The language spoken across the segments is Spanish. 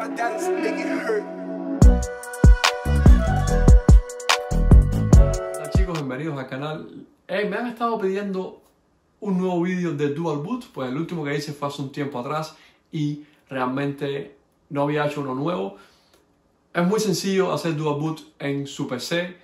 Hola chicos, bienvenidos al canal. Eh, me han estado pidiendo un nuevo vídeo de Dual Boot, pues el último que hice fue hace un tiempo atrás y realmente no había hecho uno nuevo. Es muy sencillo hacer Dual Boot en su PC.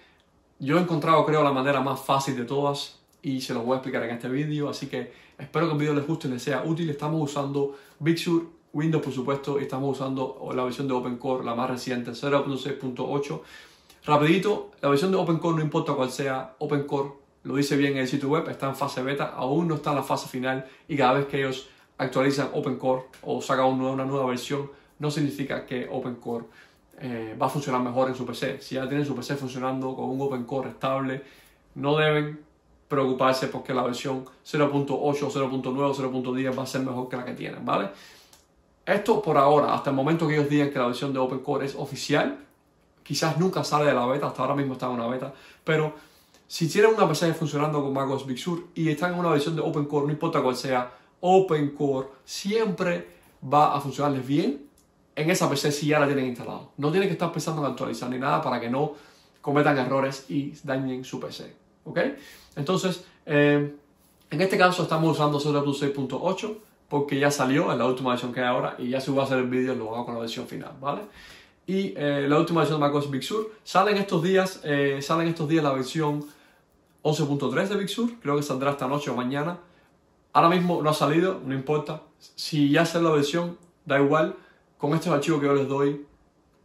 Yo he encontrado, creo, la manera más fácil de todas y se los voy a explicar en este vídeo, así que espero que el vídeo les guste y les sea útil. Estamos usando Big Sur Windows, por supuesto, estamos usando la versión de OpenCore, la más reciente, 0.6.8. Rapidito, la versión de OpenCore, no importa cuál sea, OpenCore lo dice bien en el sitio web, está en fase beta, aún no está en la fase final y cada vez que ellos actualizan OpenCore o sacan una, nueva versión, no significa que OpenCore Core eh, va a funcionar mejor en su PC. Si ya tienen su PC funcionando con un OpenCore estable, no deben preocuparse porque la versión 0.8, 0.9, 0.10 va a ser mejor que la que tienen, ¿vale? Esto por ahora, hasta el momento que ellos digan que la versión de OpenCore es oficial, quizás nunca sale de la beta, hasta ahora mismo está en una beta, pero si tienen una PC funcionando con MacOS Big Sur y están en una versión de OpenCore, no importa cuál sea, OpenCore siempre va a funcionarles bien en esa PC si ya la tienen instalado. No tienen que estar pensando en actualizar ni nada para que no cometan errores y dañen su PC. ¿Ok? Entonces, eh, en este caso estamos usando 0.6.8 porque ya salió, en la última versión que hay ahora y ya se va a hacer el vídeo lo hago con la versión final, ¿vale? Y eh, la última versión de MacOS Big Sur sale en estos días, eh, estos días la versión 11.3 de Big Sur, creo que saldrá esta noche o mañana. Ahora mismo no ha salido, no importa. Si ya sale la versión, da igual. Con estos archivos que yo les doy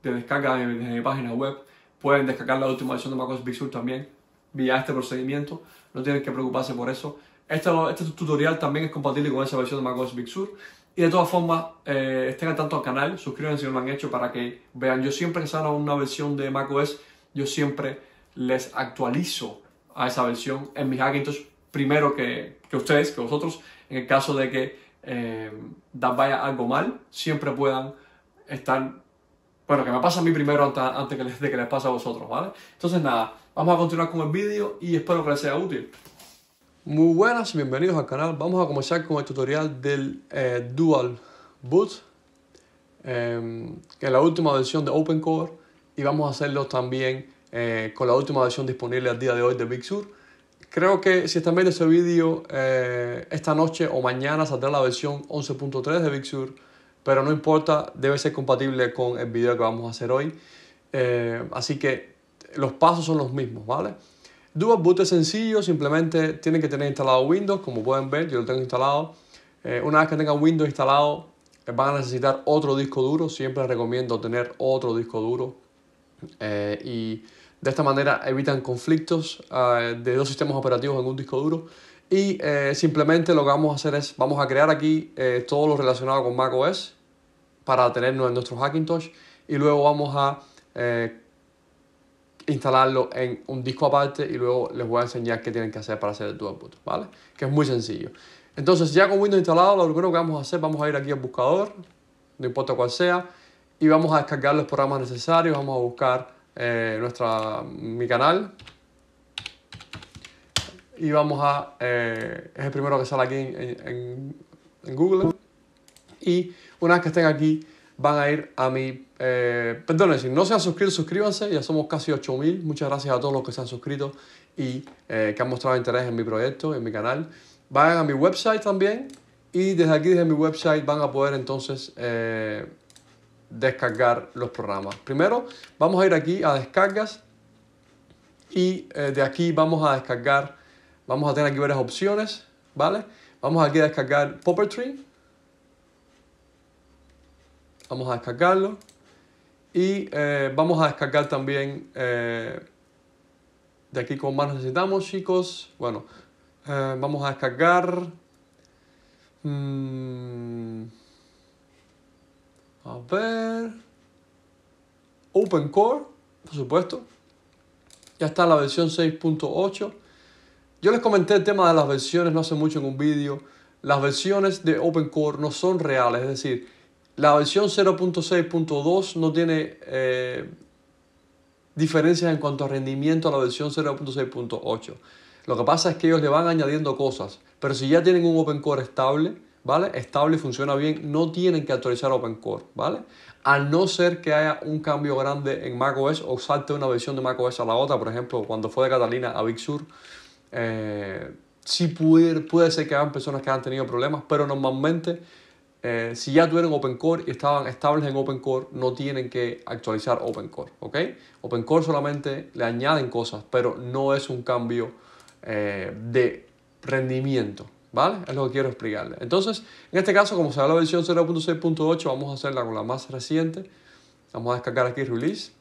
de descarga en mi página web, pueden descargar la última versión de MacOS Big Sur también vía este procedimiento. No tienen que preocuparse por eso. Este, tutorial también es compatible con esa versión de MacOS Big Sur. Y de todas formas, eh, estén al tanto al canal, suscríbanse si no lo han hecho para que vean. Yo siempre que a una versión de macOS, yo siempre les actualizo a esa versión en mis Hackintosh primero que, que ustedes, que vosotros. En el caso de que eh, vaya algo mal, siempre puedan estar bueno, que me pasa a mí primero antes, que les, de que les pase a vosotros, ¿vale? Entonces nada, vamos a continuar con el vídeo y espero que les sea útil. Muy buenas, bienvenidos al canal. Vamos a comenzar con el tutorial del eh, Dual Boot, em, que es la última versión de OpenCore, y vamos a hacerlo también eh, con la última versión disponible al día de hoy de Big Sur. Creo que si están viendo este vídeo, eh, esta noche o mañana saldrá la versión 11.3 de Big Sur, pero no importa, debe ser compatible con el vídeo que vamos a hacer hoy. así que los pasos son los mismos, ¿vale? Dual Boot es sencillo, simplemente tienen que tener instalado Windows, como pueden ver, yo lo tengo instalado. Eh, una vez que tengan Windows instalado, eh, van a necesitar otro disco duro, siempre recomiendo tener otro disco duro. Eh, y de esta manera evitan conflictos de dos sistemas operativos en un disco duro. Y simplemente lo que vamos a hacer es, vamos a crear aquí todo lo relacionado con macOS para tenerlo en nuestro Hackintosh. Y luego vamos a instalarlo en un disco aparte y luego les voy a enseñar qué tienen que hacer para hacer el dual ¿vale? Que es muy sencillo. Entonces ya con Windows instalado, lo primero que vamos a hacer, vamos a ir aquí al buscador, no importa cuál sea, y vamos a descargar los programas necesarios, vamos a buscar eh, nuestra, mi canal, y vamos a, eh, es el primero que sale aquí en, en Google, y una vez que estén aquí, van a ir a mi... Eh, perdón, si no se han suscrito, suscríbanse, ya somos casi 8.000. Muchas gracias a todos los que se han suscrito y eh, que han mostrado interés en mi proyecto, en mi canal. Vayan a mi website también y desde aquí, desde mi website, van a poder entonces eh, descargar los programas. Primero, vamos a ir aquí a descargas y de aquí vamos a descargar, vamos a tener aquí varias opciones, ¿vale? Vamos aquí a descargar Puppetry Vamos a descargarlo. Y eh, vamos a descargar también, eh, de aquí con más necesitamos chicos, bueno, eh, vamos a descargar, mm, a ver, Open Core, por supuesto, ya está la versión 6.8. Yo les comenté el tema de las versiones no hace mucho en un vídeo, las versiones de Open Core no son reales, es decir, la versión 0.6.2 no tiene eh, diferencias en cuanto a rendimiento a la versión 0.6.8. Lo que pasa es que ellos le van añadiendo cosas, pero si ya tienen un Open Core estable, ¿vale? Estable funciona bien, no tienen que actualizar Open Core, ¿vale? A no ser que haya un cambio grande en macOS o salte una versión de macOS a la otra, por ejemplo, cuando fue de Catalina a Big Sur, eh, sí puede, puede ser que hayan personas que han tenido problemas, pero normalmente eh, si ya tuvieron Core y estaban estables en Open Core no tienen que actualizar Open Core, ¿ok? Core solamente le añaden cosas, pero no es un cambio eh, de rendimiento, ¿vale? Es lo que quiero explicarle. Entonces, en este caso, como se da la versión 0.6.8, vamos a hacerla con la más reciente. Vamos a descargar aquí Release.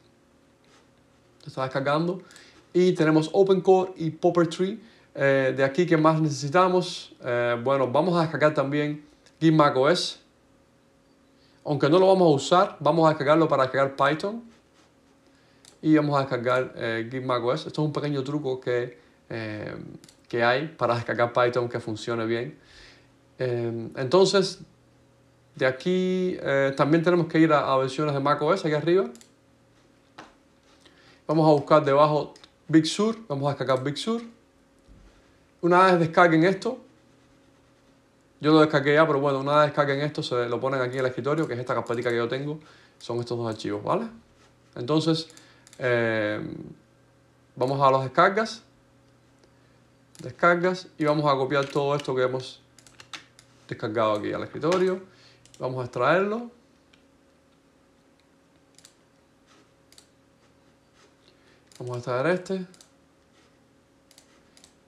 Se está descargando. Y tenemos Open Core y Popper Tree. Eh, de aquí, que más necesitamos? bueno, vamos a descargar también macOS, Aunque no lo vamos a usar, vamos a descargarlo para descargar Python. Y vamos a descargar eh, macOS. Esto es un pequeño truco que, eh, que hay para descargar Python que funcione bien. Eh, entonces, de aquí eh, también tenemos que ir a, versiones de macOS, aquí arriba. Vamos a buscar debajo Big Sur. Vamos a descargar Big Sur. Una vez descarguen esto, yo lo descargué ya, pero bueno, una vez descarguen esto, se lo ponen aquí en el escritorio, que es esta carpetica que yo tengo. Son estos dos archivos, ¿vale? Entonces, eh, vamos a las descargas. Descargas y vamos a copiar todo esto que hemos descargado aquí al escritorio. Vamos a extraerlo. Vamos a extraer este.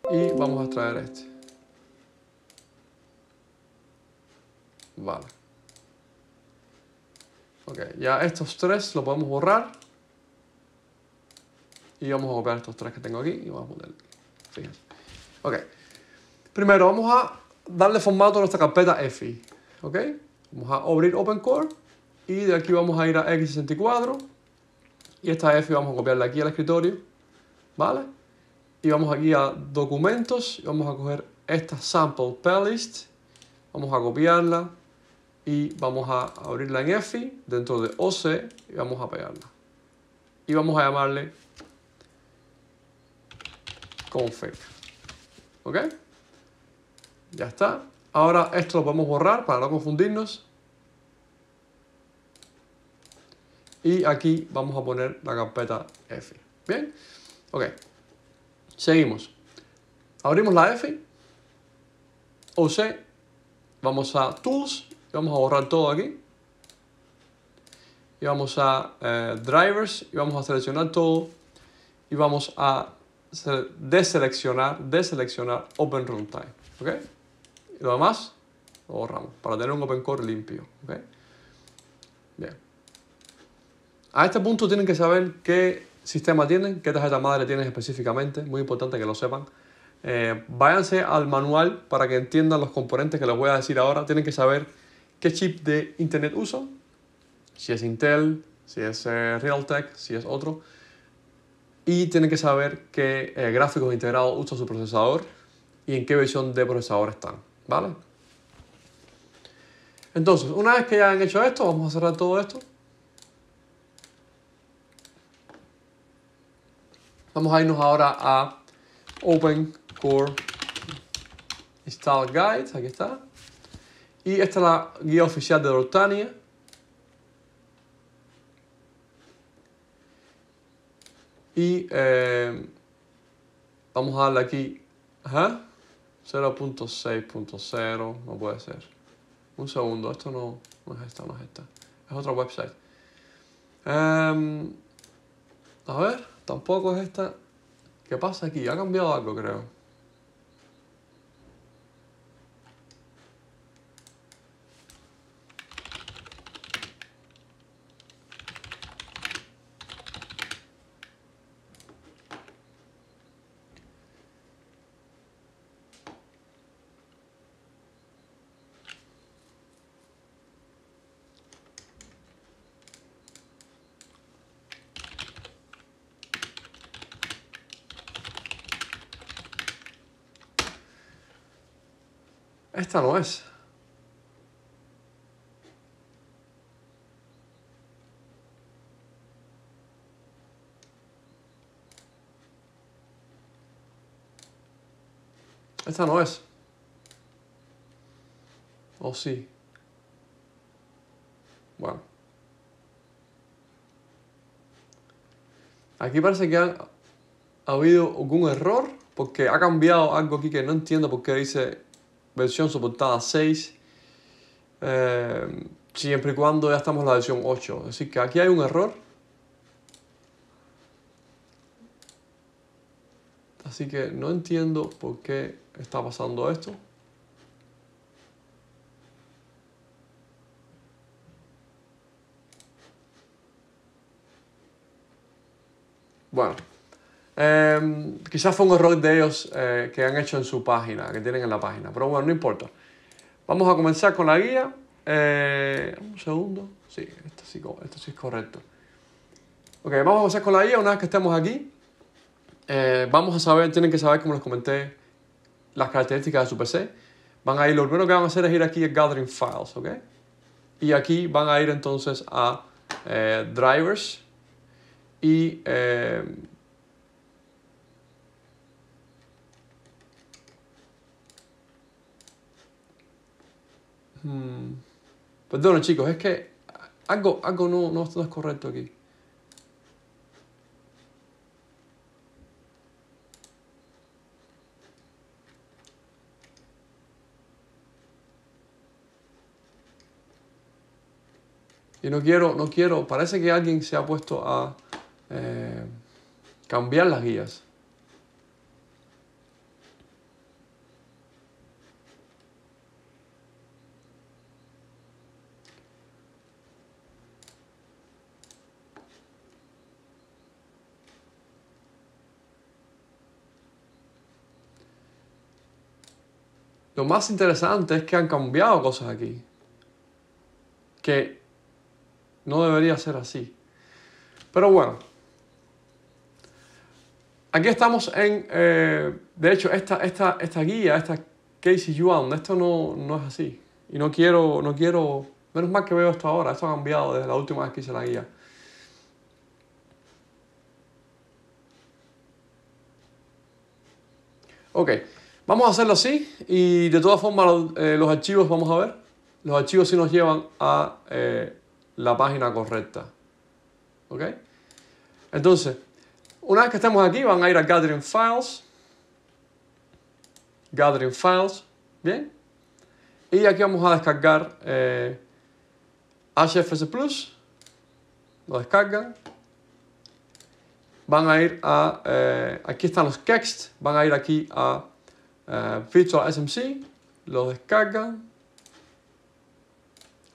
Y vamos a extraer este. Vale. Ok, ya estos tres los podemos borrar. Y vamos a copiar estos tres que tengo aquí y vamos a poner Ok. Primero vamos a darle formato a nuestra carpeta EFI. ¿Ok? Vamos a abrir Open Core y de aquí vamos a ir a X64 y esta EFI vamos a copiarla aquí al escritorio. ¿Vale? Y vamos aquí a documentos y vamos a coger esta sample playlist. Vamos a copiarla y vamos a abrirla en EFI dentro de OC y vamos a pegarla. Y vamos a llamarle config. ¿Ok? Ya está. Ahora esto lo a borrar para no confundirnos. Y aquí vamos a poner la carpeta F, ¿Bien? Ok. Seguimos. Abrimos la F, OC. Vamos a Tools vamos a borrar todo aquí y vamos a eh, drivers y vamos a seleccionar todo y vamos a deseleccionar, deseleccionar open runtime, ¿ok? Y lo demás lo borramos para tener un open core limpio, ¿ok? Bien. A este punto tienen que saber qué sistema tienen, qué tarjeta madre tienen específicamente, muy importante que lo sepan. Eh, váyanse al manual para que entiendan los componentes que les voy a decir ahora. Tienen que saber ¿Qué chip de Internet uso? Si es Intel, si es eh, Realtek, si es otro. Y tienen que saber qué eh, gráficos integrados usa su procesador y en qué versión de procesador están. ¿Vale? Entonces, una vez que hayan hecho esto, vamos a cerrar todo esto. Vamos a irnos ahora a Open Core Install Guide. Aquí está. Y esta es la guía oficial de Dortania. Y eh, vamos a darle aquí 0.6.0, no puede ser. Un segundo, esto no, no, es esta, no es esta. Es otra website. Em, a ver, tampoco es esta. ¿Qué pasa aquí? Ha cambiado algo, creo. Esta no es. Esta no es. ¿O sí? Bueno. Aquí parece que ha, habido algún error porque ha cambiado algo aquí que no entiendo por dice versión soportada 6, eh, siempre y cuando ya estamos en la versión 8. así que aquí hay un error. Así que no entiendo por qué está pasando esto. Bueno, Em, quizás fue un error de ellos eh, que han hecho en su página, que tienen en la página. Pero bueno, no importa. Vamos a comenzar con la guía. Eh, un segundo. Sí, esto sí, esto sí es correcto. Ok, vamos a comenzar con la guía. Una vez que estemos aquí, eh, vamos a saber, tienen que saber, como les comenté, las características de su PC. Van a ir, lo primero que van a hacer es ir aquí a Gathering Files, ¿ok? Y aquí van a ir entonces a Drivers y Mm. Perdón, pues chicos, es que algo, algo no, no, es correcto aquí. Y no quiero, no quiero, parece que alguien se ha puesto a eh, cambiar las guías. Lo más interesante es que han cambiado cosas aquí, que no debería ser así. Pero bueno, aquí estamos en, eh, de hecho, esta, esta, esta guía, esta Casey Yuan, esto no, no es así. Y no quiero, no quiero, menos mal que veo esto ahora, esto ha cambiado desde la última vez que hice la guía. Ok, Vamos a hacerlo así y de todas formas eh, los, archivos vamos a ver. Los archivos sí nos llevan a eh, la página correcta. ¿Ok? Entonces, una vez que estemos aquí van a ir a Gathering Files. Gathering Files. Bien. Y aquí vamos a descargar HFS eh, Plus. Lo descargan. Van a ir a... aquí están los text. Van a ir aquí a uh, eh, SMC, lo descargan,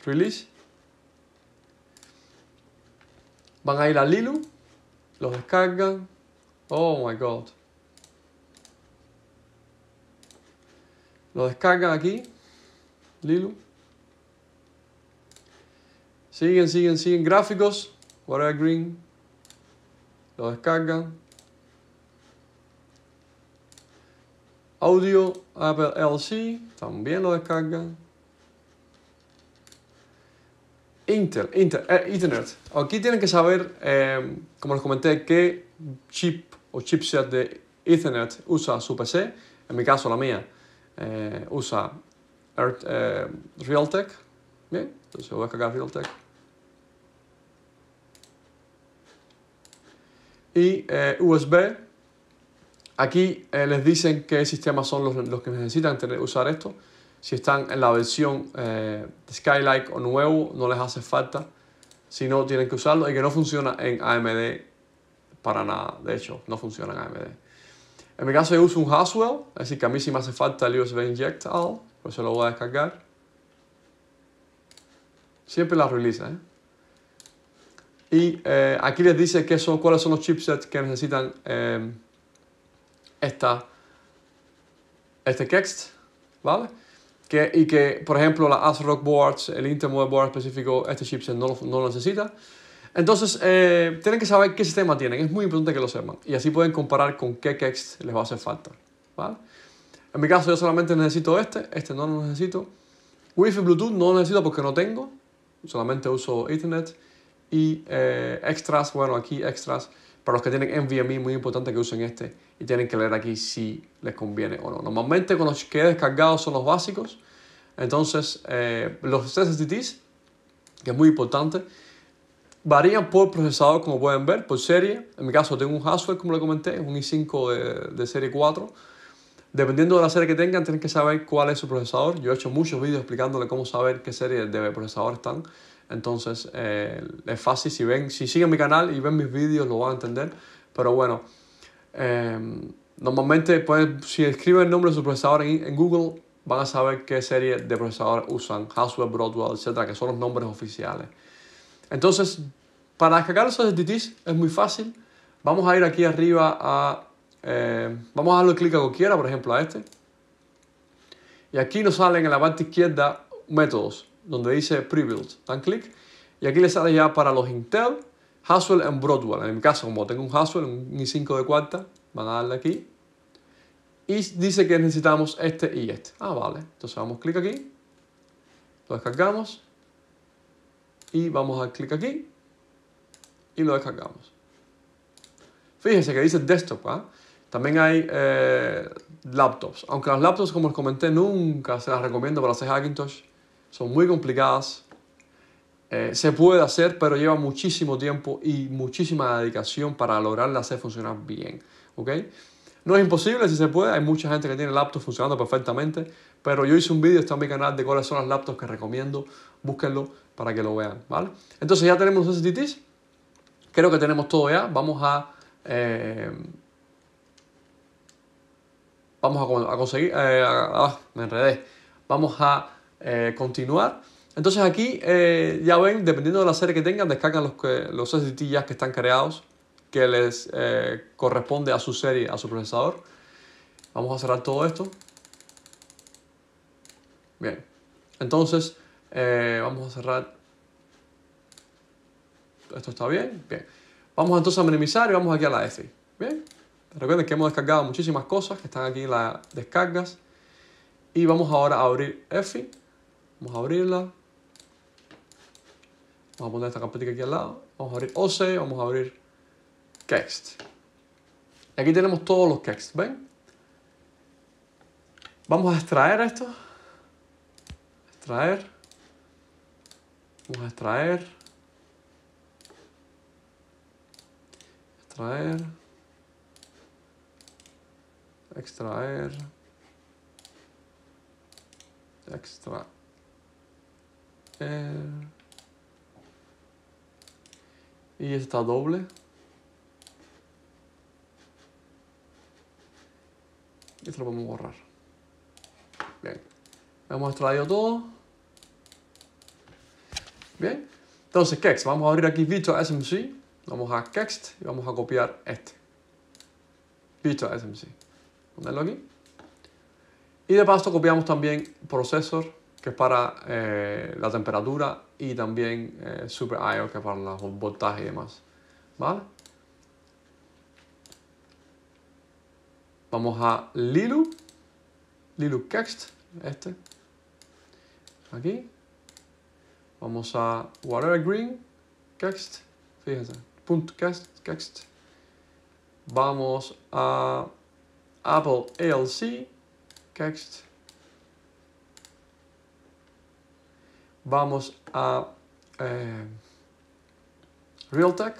release, van a ir a Lilu, Lo descargan, oh my god, lo descargan aquí, Lilu, siguen, siguen, siguen, gráficos, Water Green, lo descargan, Audio Apple LC, también lo descarga. Inter, Intel, eh, Ethernet. Aquí tienen que saber, eh, como les comenté, qué chip o chipset de Ethernet usa su PC. En mi caso, la mía eh, usa Realtek. Bien, entonces voy a descargar Realtek. Y USB Aquí eh, les dicen qué sistemas son los, que necesitan tener, usar esto. Si están en la versión eh, o nuevo, no les hace falta. Si no, tienen que usarlo y que no funciona en AMD para nada. De hecho, no funciona en AMD. En mi caso yo uso un Haswell, así que a mí sí me hace falta el USB Inject All, por eso lo voy a descargar. Siempre la release. ¿eh? Y eh, aquí les dice son, cuáles son los chipsets que necesitan esta, este text, ¿vale? Que, y que, por ejemplo, la ASRock Boards, el Intermodal Board específico, este chipset no lo, necesita. Entonces, eh, tienen que saber qué sistema tienen. Es muy importante que lo sepan. Y así pueden comparar con qué text les va a hacer falta. ¿vale? En mi caso, yo solamente necesito este. Este no lo necesito. Wifi Bluetooth no lo necesito porque no tengo. Solamente uso Ethernet. Y eh, extras, bueno, aquí extras para los que tienen NVMe, muy importante que usen este y tienen que leer aquí si les conviene o no. Normalmente con los que he descargado son los básicos. Entonces, eh, los SSDs, que es muy importante, varían por procesador, como pueden ver, por serie. En mi caso tengo un Haswell, como le comenté, un i5 de, de serie 4. Dependiendo de la serie que tengan, tienen que saber cuál es su procesador. Yo he hecho muchos vídeos explicándole cómo saber qué serie de procesador están. Entonces eh, es fácil, si, ven, si siguen mi canal y ven mis vídeos lo van a entender. Pero bueno, em, normalmente pues si escriben el nombre de su procesador en, Google van a saber qué serie de procesador usan, Haswell, Broadwell, etcétera, que son los nombres oficiales. Entonces, para descargar esos SDTs es muy fácil. Vamos a ir aquí arriba a... Em, vamos a darle clic a cualquiera, por ejemplo a este. Y aquí nos salen en la parte izquierda métodos donde dice Prebuild. Dan clic y aquí le sale ya para los Intel, Haswell and Broadwell. En mi caso, como tengo un Haswell, un i5 de cuarta, van a darle aquí. Y dice que necesitamos este y este. Ah, vale. Entonces vamos clic aquí. Lo descargamos. Y vamos a clic aquí. Y lo descargamos. Fíjense que dice desktop. ¿ah? También hay eh, laptops. Aunque las laptops, como les comenté, nunca se las recomiendo para hacer Hackintosh son muy complicadas. Eh, se puede hacer, pero lleva muchísimo tiempo y muchísima dedicación para lograrla hacer funcionar bien. ¿ok? No es imposible, si se puede, hay mucha gente que tiene laptops funcionando perfectamente, pero yo hice un vídeo, está en mi canal, de cuáles son las laptops que recomiendo, búsquenlo para que lo vean, ¿vale? Entonces ya tenemos los STTs, creo que tenemos todo ya, vamos a... Eh, vamos a, conseguir... Eh, ah, me enredé. Vamos a eh, continuar. Entonces aquí eh, ya ven, dependiendo de la serie que tengan, descargan los, que, los ya que están creados, que les eh, corresponde a su serie, a su procesador. Vamos a cerrar todo esto. Bien, entonces vamos a cerrar. Esto está bien, bien. Vamos entonces a minimizar y vamos aquí a la F. E bien, recuerden que hemos descargado muchísimas cosas que están aquí en las descargas. Y vamos ahora a abrir EFI Vamos a abrirla. Vamos a poner esta carpeta aquí al lado. Vamos a abrir OC, vamos a abrir Kext. Aquí tenemos todos los text, ¿ven? Vamos a extraer esto. Extraer. Vamos a extraer. Extraer. Extraer. Extraer. Eh, y está doble. Y esto lo podemos borrar. Bien. Hemos extraído todo. Bien. Entonces, Kext. Vamos a abrir aquí Vito SMC. Vamos a Kext y vamos a copiar este. Vito SMC. Ponerlo aquí. Y de paso copiamos también processor que es para eh, la temperatura y también eh, Super I.O. que para los voltajes y demás. ¿Vale? Vamos a Lilu. Lilu Kext, este. Aquí. Vamos a Water Green. Kext. Fíjense. Punto Kext. Kext. Vamos a Apple ALC. Kext. Vamos a eh, Realtek,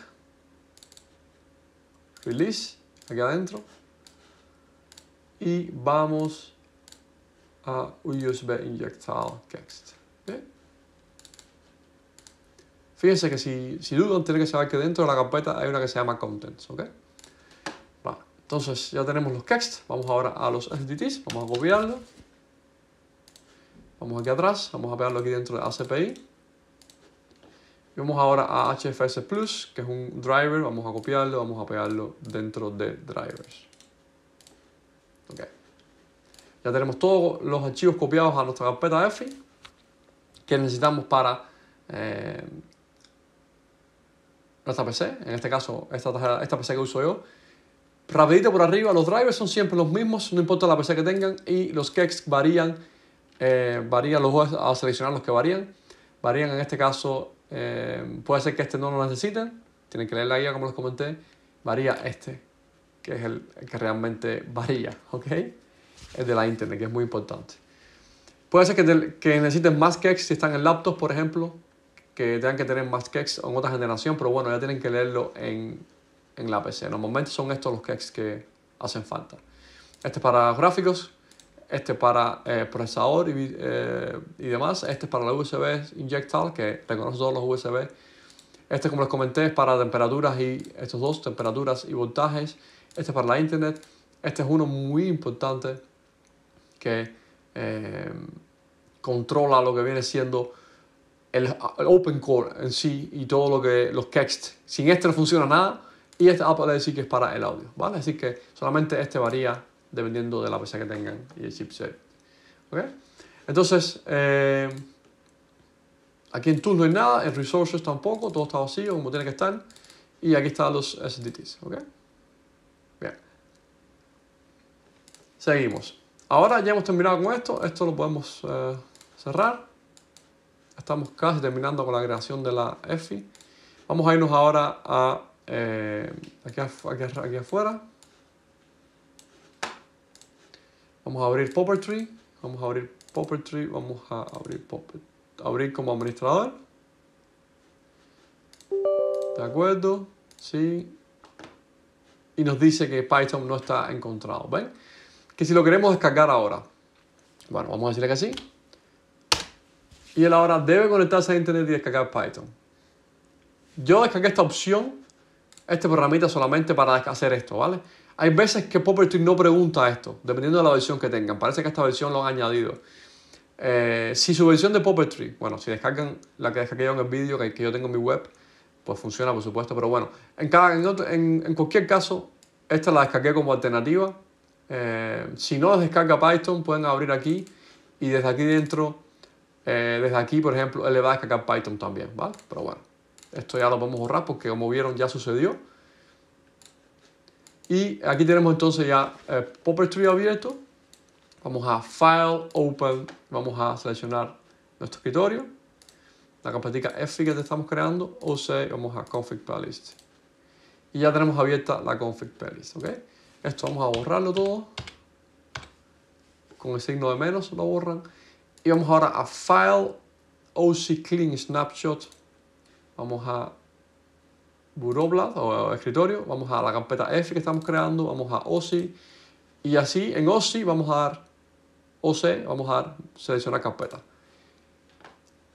Release, aquí adentro. Y vamos a USB Injectal Text. Fíjense que si, si dudan, tiene que saber que dentro de la carpeta hay una que se llama Contents. entonces ya tenemos los kext, Vamos ahora a los entities Vamos a copiarlo. Vamos aquí atrás, vamos a pegarlo aquí dentro de ACPI. Y vamos ahora a HFS Plus, que es un driver, vamos a copiarlo, vamos a pegarlo dentro de drivers. Ya tenemos todos los archivos copiados a nuestra carpeta EFI que necesitamos para eh, nuestra PC, en este caso esta, esta PC que uso yo. Rapidito por arriba, los drivers son siempre los mismos, no importa la PC que tengan y los kex varían eh, varía, los a seleccionar los que varían. Varían en este caso, eh, puede ser que este no lo necesiten, tienen que leer la guía como les comenté. Varía este, que es el, que realmente varía, ¿ok? es de la internet, que es muy importante. Puede ser que, necesiten más kegs si están en laptops, por ejemplo, que tengan que tener más kegs en otra generación, pero bueno, ya tienen que leerlo en, en la PC. en momentos son estos los kegs que hacen falta. Este es para gráficos, este para eh, procesador y, eh, y, demás, este es para la USB inyectal que reconoce todos los USB, este como les comenté es para temperaturas y estos dos, temperaturas y voltajes, este es para la internet, este es uno muy importante que eh, controla lo que viene siendo el, open core en sí y todo lo que los text. Sin este no funciona nada y este Apple decir que es para el audio, ¿vale? Así que solamente este varía dependiendo de la PC que tengan y el chipset. ¿Okay? Entonces, eh, aquí en tools no hay nada, en resources tampoco, todo está vacío como tiene que estar. Y aquí están los SDTs. Seguimos. Ahora ya hemos terminado con esto. Esto lo podemos eh, cerrar. Estamos casi terminando con la creación de la EFI. Vamos a irnos ahora a, eh, aquí, aquí afuera. Vamos a abrir Tree, Vamos a abrir Tree, Vamos a abrir Popper, Abrir como administrador. De acuerdo. Sí. Y nos dice que Python no está encontrado. ¿Ven? Que si lo queremos descargar ahora. Bueno, vamos a decirle que sí. Y él ahora debe conectarse a internet y descargar Python. Yo descargué esta opción, este programita solamente para hacer esto, ¿vale? Hay veces que Property no pregunta esto, dependiendo de la versión que tengan. Parece que esta versión lo han añadido. Eh, si su versión de Puppetry, bueno, si descargan la que descargué yo en el vídeo que, que, yo tengo en mi web, pues funciona por supuesto, pero bueno, en, en, en, cualquier caso, esta la descargué como alternativa. Eh, si no descarga Python, pueden abrir aquí y desde aquí dentro, eh, desde aquí, por ejemplo, él le va a descargar Python también, ¿vale? Pero bueno, esto ya lo podemos borrar porque como vieron ya sucedió. Y aquí tenemos entonces ya eh, Popper abierto. Vamos a File, Open, vamos a seleccionar nuestro escritorio. La carpetica F que estamos creando, O OC, vamos a Config Palette. Y ya tenemos abierta la Config Palette. Esto vamos a borrarlo todo. Con el signo de menos lo borran. Y vamos ahora a File, OC Clean Snapshot. Vamos a Buroblad o escritorio, vamos a la carpeta F que estamos creando, vamos a OSI y así en OSI vamos a dar OC, vamos a dar seleccionar carpeta.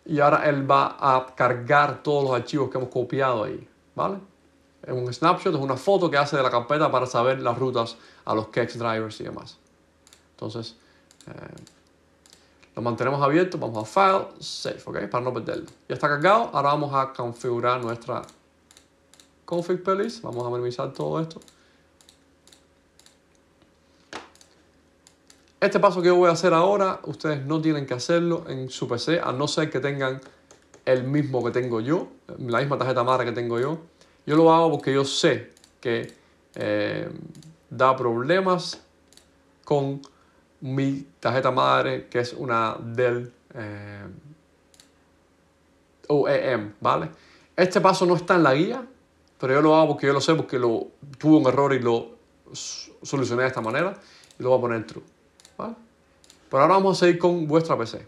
Y ahora él va a cargar todos los archivos que hemos copiado ahí, ¿vale? Es un snapshot, es una foto que hace de la carpeta para saber las rutas a los kex drivers y demás. Entonces, eh, lo mantenemos abierto, vamos a File, Save, ¿ok? Para no perderlo. Ya está cargado, ahora vamos a configurar nuestra config vamos a minimizar todo esto. Este paso que yo voy a hacer ahora, ustedes no tienen que hacerlo en su PC, a no ser que tengan el mismo que tengo yo, la misma tarjeta madre que tengo yo. Yo lo hago porque yo sé que eh, da problemas con mi tarjeta madre, que es una Dell eh, OEM, ¿vale? Este paso no está en la guía, pero yo lo hago porque yo lo sé, porque lo, tuve un error y lo solucioné de esta manera, y lo voy a poner true. Pero ahora vamos a seguir con vuestra PC.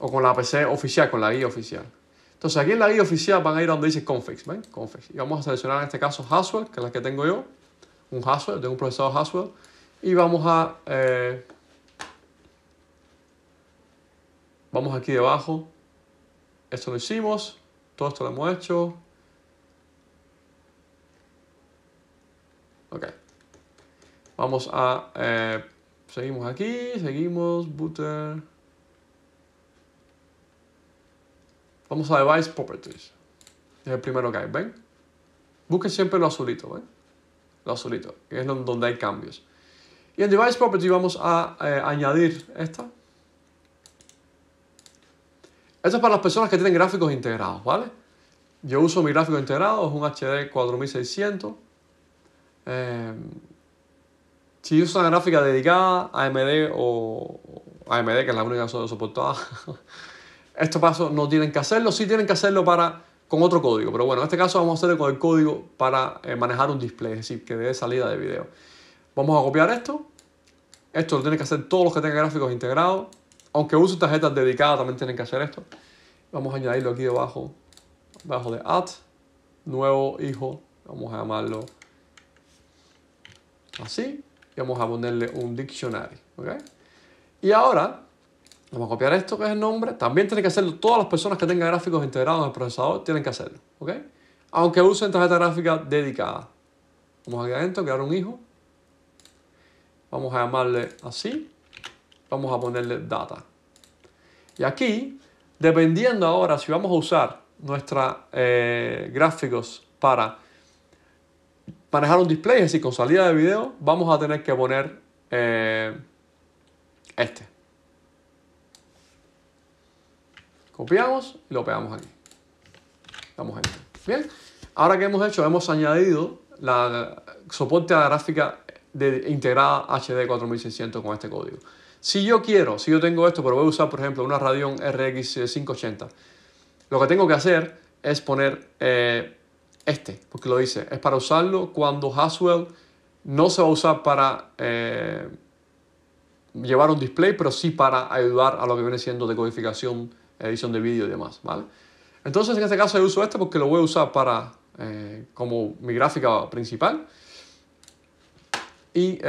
O con la PC oficial, con la guía oficial. Entonces aquí en la guía oficial van a ir donde dice configs, Y vamos a seleccionar en este caso Haswell, que es la que tengo yo. Un Haswell, tengo un procesador Haswell. Y vamos a... Eh, vamos aquí debajo. Esto lo hicimos. Todo esto lo hemos hecho. Ok. Vamos a... Eh, seguimos aquí, seguimos, booter. Vamos a device properties. Es el primero que hay, ¿ven? Busquen siempre lo azulito, ¿ven? Lo azulito, es donde hay cambios. Y en device properties vamos a eh, añadir esta, eso es para las personas que tienen gráficos integrados, ¿vale? Yo uso mi gráfico integrado, es un HD 4600. Eh, si usan una gráfica dedicada, AMD o AMD, que es la única que soportada, estos pasos no tienen que hacerlo, sí tienen que hacerlo para con otro código, pero bueno, en este caso vamos a hacerlo con el código para eh, manejar un display, es decir, que dé salida de video. Vamos a copiar esto. Esto lo tienen que hacer todos los que tengan gráficos integrados aunque use tarjetas dedicadas, también tienen que hacer esto. Vamos a añadirlo aquí debajo, debajo de add, nuevo hijo, vamos a llamarlo así, y vamos a ponerle un dictionary, ¿ok? Y ahora, vamos a copiar esto que es el nombre, también tienen que hacerlo todas las personas que tengan gráficos integrados en el procesador, tienen que hacerlo, ¿ok? Aunque usen tarjeta gráfica dedicada. Vamos aquí adentro, crear un hijo, vamos a llamarle así, Vamos a ponerle data. Y aquí, dependiendo ahora si vamos a usar nuestros eh, gráficos para manejar un display, es decir, con salida de video, vamos a tener que poner eh, este. Copiamos y lo pegamos aquí. Damos este. Bien. Ahora que hemos hecho, hemos añadido la soporte a la gráfica integrada HD 4600 con este código. Si yo quiero, si yo tengo esto, pero voy a usar, por ejemplo, una Radeon RX 580, eh, lo que tengo que hacer es poner eh, este, porque lo dice, es para usarlo cuando Haswell no se va a usar para eh, llevar un display, pero sí para ayudar a lo que viene siendo decodificación, edición de vídeo y demás, ¿vale? Entonces, en este caso, yo uso este porque lo voy a usar para, como mi gráfica principal. Y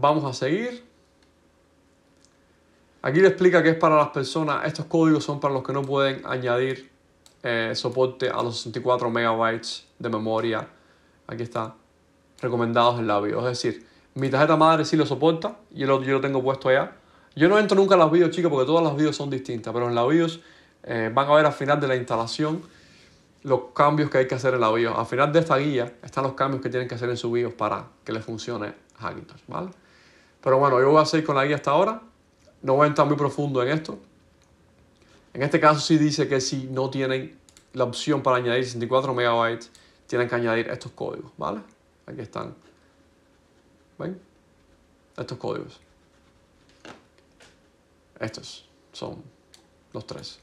vamos a seguir. Aquí le explica que es para las personas, estos códigos son para los que no pueden añadir eh, soporte a los 64 megabytes de memoria. Aquí está, recomendados en la BIOS, Es decir, mi tarjeta madre sí lo soporta, yo lo, yo lo tengo puesto allá. Yo no entro nunca en las BIOS, chicos, porque todas las BIOS son distintas, pero en la BIOS eh, van a ver al final de la instalación los cambios que hay que hacer en la BIOS. Al final de esta guía están los cambios que tienen que hacer en su BIOS para que les funcione Hackintosh, ¿vale? Pero bueno, yo voy a seguir con la guía hasta ahora no voy a entrar muy profundo en esto. En este caso sí dice que si no tienen la opción para añadir 64 megabytes, tienen que añadir estos códigos, ¿vale? Aquí están. ¿Ven? Estos códigos. Estos son los tres.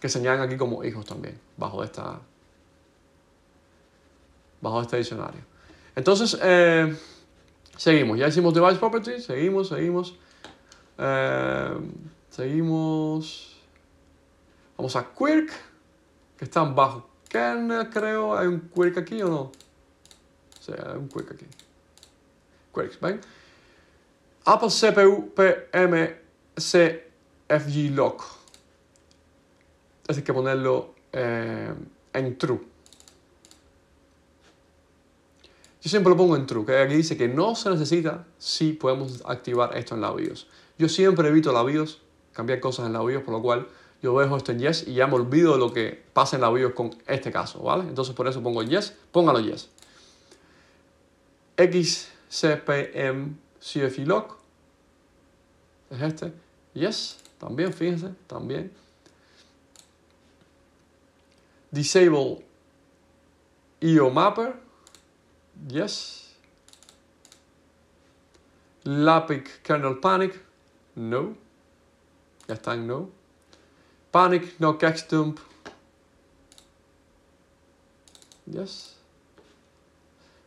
Que se añaden aquí como hijos también, bajo esta bajo este diccionario. Entonces, eh, seguimos. Ya hicimos device property, seguimos, seguimos. Em, seguimos. Vamos a Quirk, que están bajo kernel, creo. ¿Hay un Quirk aquí o no? sea, hay un Quirk aquí. Quirks, ¿ven? Apple CPU FG lock. Así que ponerlo em, en true. Yo siempre lo pongo en true, que aquí dice que no se necesita si podemos activar esto en la BIOS. Yo siempre evito la BIOS, cambiar cosas en la BIOS, por lo cual yo dejo esto en yes y ya me olvido de lo que pasa en la BIOS con este caso, ¿vale? Entonces por eso pongo yes, póngalo yes. XCPM CFE lock es este, yes, también, fíjense, también. Disable IO yes. LAPIC Kernel Panic, no. ya Está en no. Panic, no catch dump. Yes.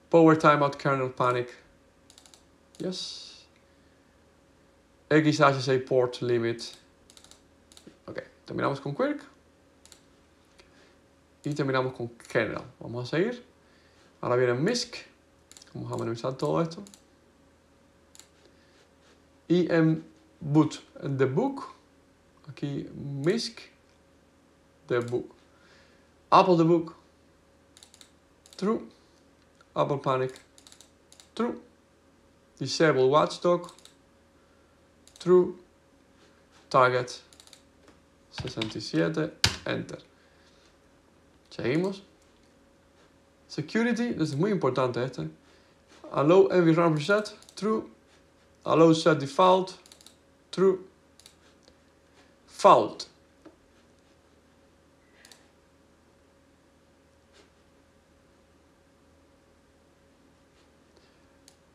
Power timeout, kernel panic. Yes. X port limit. Ok, terminamos con Quirk. Y terminamos con kernel. Vamos a seguir. Ahora viene MISC. Vamos a minimizar todo esto. Y boot the book aqui misc the book apple the book true apple panic true disable watchdog true target 67 enter seguimos security This is muy importante este allow environment reset true allow set default true. Fault.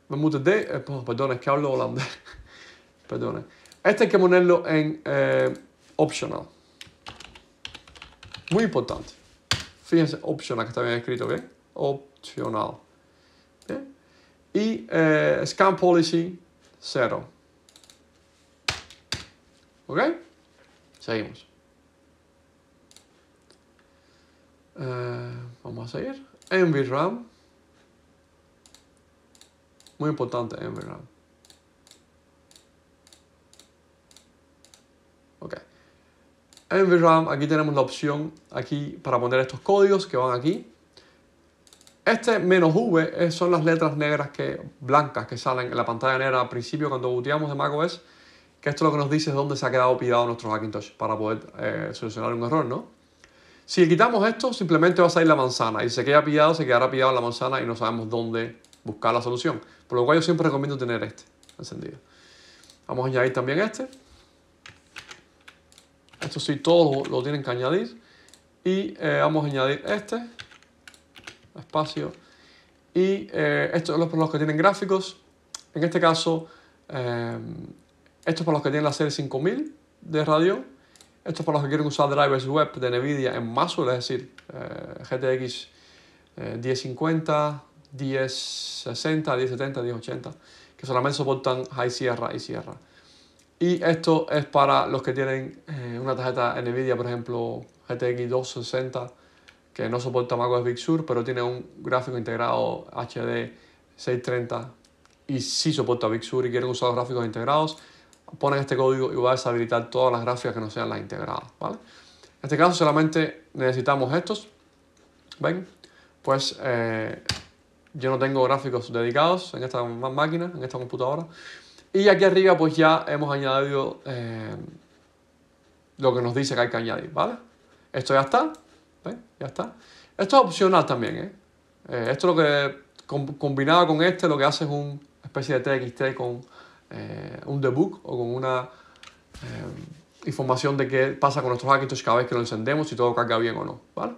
We moeten de... Eh, perdón es que hou Este camonello que en eh, optional. Muy importante. Fíjense, optional, que está bien escrito, ¿bien? Optional. Y eh, scan policy, cero. ¿Ok? Seguimos. Eh, vamos a seguir. NVRAM. Muy importante NVRAM. Ok. NVRAM, aquí tenemos la opción aquí para poner estos códigos que van aquí. Este menos V son las letras negras que, blancas que salen en la pantalla negra al principio cuando booteamos de macOS que esto lo que nos dice es dónde se ha quedado pillado nuestro Hackintosh para poder eh, solucionar un error, ¿no? Si quitamos esto, simplemente va a salir la manzana. Y si se queda pillado, se quedará pillado la manzana y no sabemos dónde buscar la solución. Por lo cual yo siempre recomiendo tener este encendido. Vamos a añadir también este. Esto sí, todos lo, tienen que añadir. Y eh, vamos a añadir este. Espacio. Y eh, estos son los, que tienen gráficos. En este caso, esto es para los que tienen la serie 5000 de radio. Esto es para los que quieren usar drivers web de NVIDIA en más, es decir, GTX eh, 1050, 1060, 1070, 1080, que solamente soportan High Sierra y Sierra. Y esto es para los que tienen eh, una tarjeta NVIDIA, por ejemplo, GTX 260, que no soporta MacOS Big Sur, pero tiene un gráfico integrado HD 630 y sí soporta Big Sur y quieren usar los gráficos integrados ponen este código y va a deshabilitar todas las gráficas que no sean las integradas, ¿vale? En este caso solamente necesitamos estos, ¿ven? Pues eh, yo no tengo gráficos dedicados en esta máquina, en esta computadora. Y aquí arriba pues ya hemos añadido eh, lo que nos dice que hay que añadir, ¿vale? Esto ya está, ¿ven? Ya está. Esto es opcional también, ¿eh? eh esto lo que combinado con este lo que hace es una especie de TXT con eh, un debug o con una eh, información de qué pasa con nuestros Hackintosh cada vez que lo encendemos, y todo carga bien o no. ¿vale?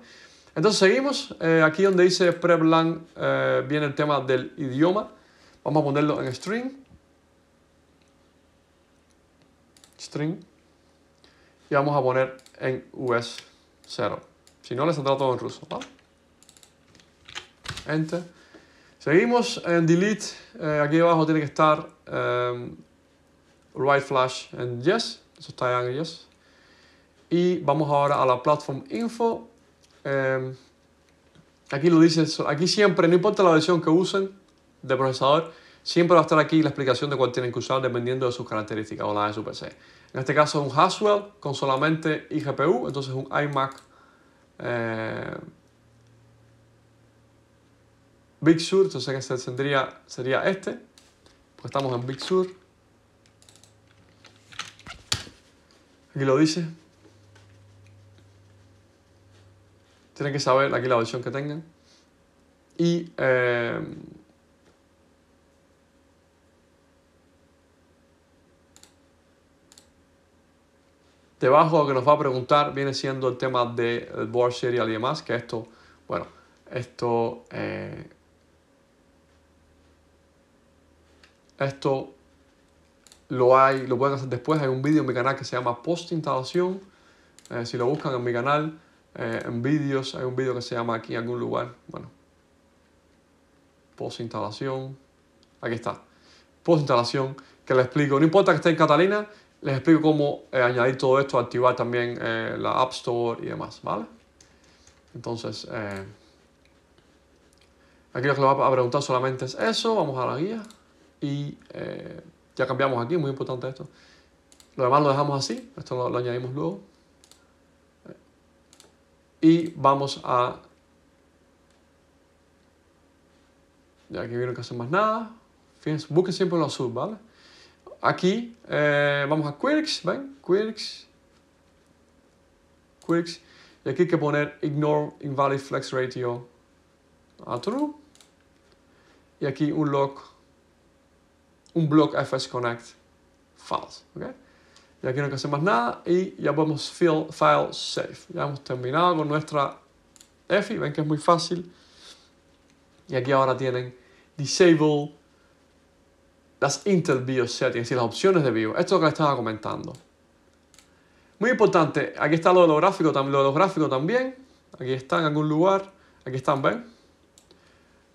Entonces seguimos, eh, aquí donde dice preplan viene el tema del idioma, vamos a ponerlo en string, string, y vamos a poner en US0, si no les saldrá todo en ruso, ¿vale? Enter. Seguimos en delete, eh, aquí abajo tiene que estar em, right flash en yes, eso está en yes. Y vamos ahora a la platform info. Em, aquí lo dice, aquí siempre, no importa la versión que usen de procesador, siempre va a estar aquí la explicación de cuál tienen que usar dependiendo de sus características o la de su PC. En este caso es un Haswell con solamente iGPU, entonces un iMac. Eh, Big Sur, entonces que se sería este, pues estamos en Big Sur. Aquí lo dice. Tienen que saber aquí la versión que tengan. Y... Eh, debajo que nos va a preguntar viene siendo el tema del de board serial y demás, que esto, bueno, esto eh, Esto lo hay, lo pueden hacer después. Hay un vídeo en mi canal que se llama post instalación. Eh, si lo buscan en mi canal, eh, en vídeos, hay un vídeo que se llama aquí en algún lugar. Bueno, post instalación. Aquí está. Post instalación que les explico. No importa que esté en Catalina, les explico cómo eh, añadir todo esto, activar también la App Store y demás, ¿vale? Entonces, aquí lo que les va a preguntar solamente es eso. Vamos a la guía y eh, ya cambiamos aquí, muy importante esto. Lo demás lo dejamos así, esto lo, añadimos luego. Y vamos a... Ya aquí vieron que hacer más nada. Fíjense, busquen siempre lo azul, ¿vale? Aquí eh, vamos a quirks, ¿ven? Quirks. Quirks. Y aquí hay que poner ignore invalid flex ratio a true. Y aquí un log un block FS Connect files. ¿okay? Y aquí no hay que hacer más nada y ya podemos fill file save. Ya hemos terminado con nuestra EFI, ven que es muy fácil. Y aquí ahora tienen disable las Intel BIOS settings y las opciones de BIOS. Esto es lo que les estaba comentando. Muy importante, aquí está lo de los gráficos, lo también. Aquí está en algún lugar. Aquí están, ¿ven?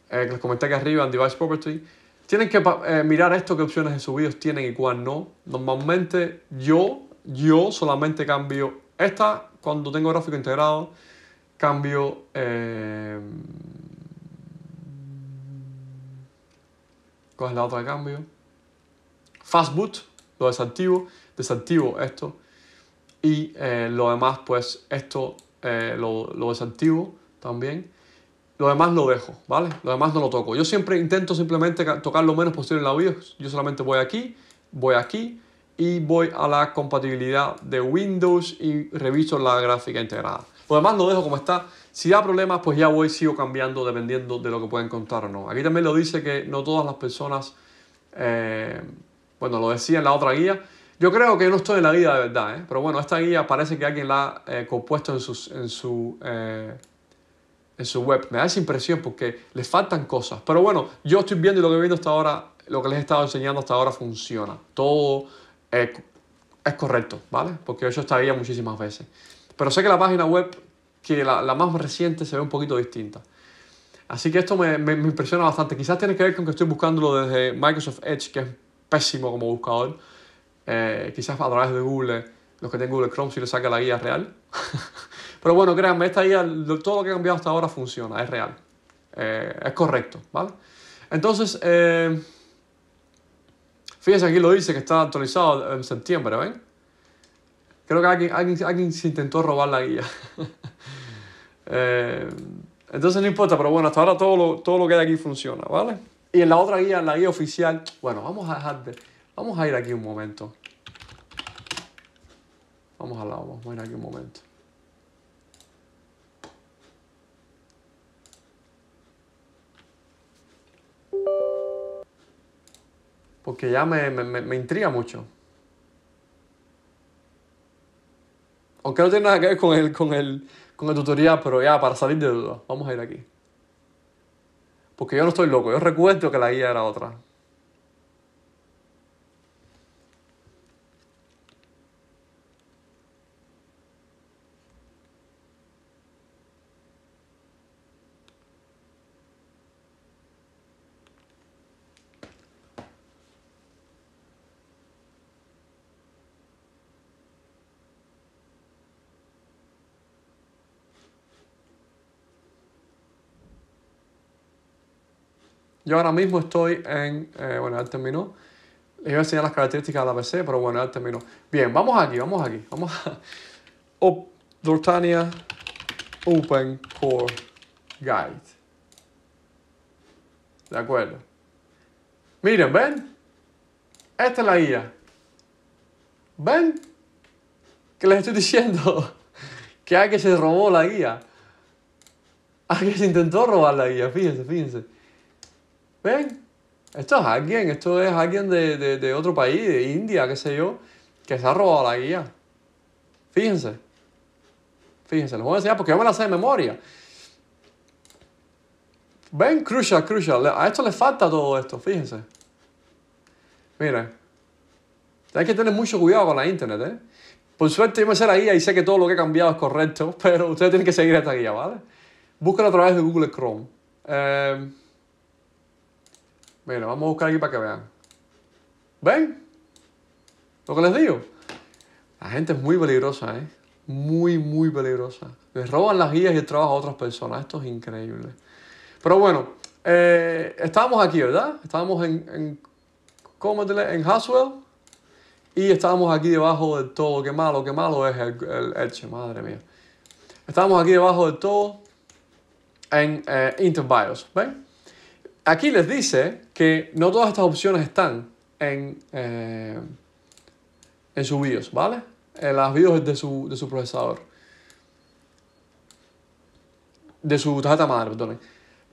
Eh, les comenté aquí arriba en Device Property. Tienen que eh, mirar esto, qué opciones de subidos tienen y cuál no. Normalmente yo, yo solamente cambio esta cuando tengo gráfico integrado, cambio... Eh, ¿Cuál es la otra de cambio? Fastboot, lo desactivo, desactivo esto. Y eh, lo demás, pues esto eh, lo, lo desactivo también. Lo demás lo dejo, ¿vale? Lo demás no lo toco. Yo siempre intento simplemente tocar lo menos posible en la BIOS. Yo solamente voy aquí, voy aquí y voy a la compatibilidad de Windows y reviso la gráfica integrada. Lo demás lo dejo como está. Si da problemas, pues ya voy, sigo cambiando dependiendo de lo que pueden encontrar o no. Aquí también lo dice que no todas las personas, eh, bueno, lo decía en la otra guía. Yo creo que no estoy en la guía de verdad, ¿eh? pero bueno, esta guía parece que alguien la ha eh, compuesto en, sus, en su eh, en su web. Me da esa impresión porque le faltan cosas. Pero bueno, yo estoy viendo y lo que he visto hasta ahora, lo que les he estado enseñando hasta ahora funciona. Todo es, correcto, ¿vale? Porque yo estaría muchísimas veces. Pero sé que la página web, que la, más reciente, se ve un poquito distinta. Así que esto me, me, impresiona bastante. Quizás tiene que ver con que estoy buscándolo desde Microsoft Edge, que es pésimo como buscador. Eh, quizás a través de Google, los que tienen Google Chrome, si le saca la guía real. Pero bueno, créanme, esta guía todo lo que ha cambiado hasta ahora funciona, es real, eh, es correcto, ¿vale? Entonces, eh, fíjense, aquí lo dice que está actualizado en septiembre, ¿ven? Creo que alguien, alguien, se intentó robar la guía. Eh, entonces no importa, pero bueno, hasta ahora todo lo, todo lo que hay aquí funciona, ¿vale? Y en la otra guía, en la guía oficial, bueno, vamos a dejar Vamos a ir aquí un momento. Vamos a la, vamos a ir aquí un momento. porque ya me, intriga mucho. Aunque no tiene nada que ver con el, con, el, con el tutorial, pero ya para salir de dudas, vamos a ir aquí. Porque yo no estoy loco, yo recuerdo que la guía era otra. Yo ahora mismo estoy en, eh, bueno, ya terminó. Les voy a enseñar las características de la PC, pero bueno, ya terminó. Bien, vamos aquí, vamos aquí. Vamos a... Dortania Open Core Guide. De acuerdo. Miren, ¿ven? Esta es la guía. ¿Ven? Que les estoy diciendo que alguien se robó la guía. Alguien se intentó robar la guía, fíjense, fíjense ven, esto es alguien, esto es alguien de, otro país, de India, qué sé yo, que se ha robado la guía. Fíjense. Fíjense, les voy a enseñar porque yo me la sé de memoria. Ven, crucial, crucial. A esto le falta todo esto, fíjense. Miren. Hay que tener mucho cuidado con la internet, ¿eh? Por suerte yo me sé la guía y sé que todo lo que he cambiado es correcto, pero ustedes tienen que seguir esta guía, ¿vale? Búsquenlo a través de Google Chrome. Eh, Mira, vamos a buscar aquí para que vean. ¿Ven? Lo que les digo. La gente es muy peligrosa, ¿eh? Muy, muy peligrosa. Les roban las guías y el trabajo a otras personas. Esto es increíble. Pero bueno, Estamos eh, estábamos aquí, ¿verdad? Estábamos en, en, en Haswell. Y estamos aquí debajo de todo. Qué malo, qué malo es el, el madre mía. Estábamos aquí debajo de todo en Interbios, eh, ¿ven? aquí les dice que no todas estas opciones están en, eh, en su BIOS, ¿vale? En las BIOS de su, de su procesador. De su tarjeta madre, perdón.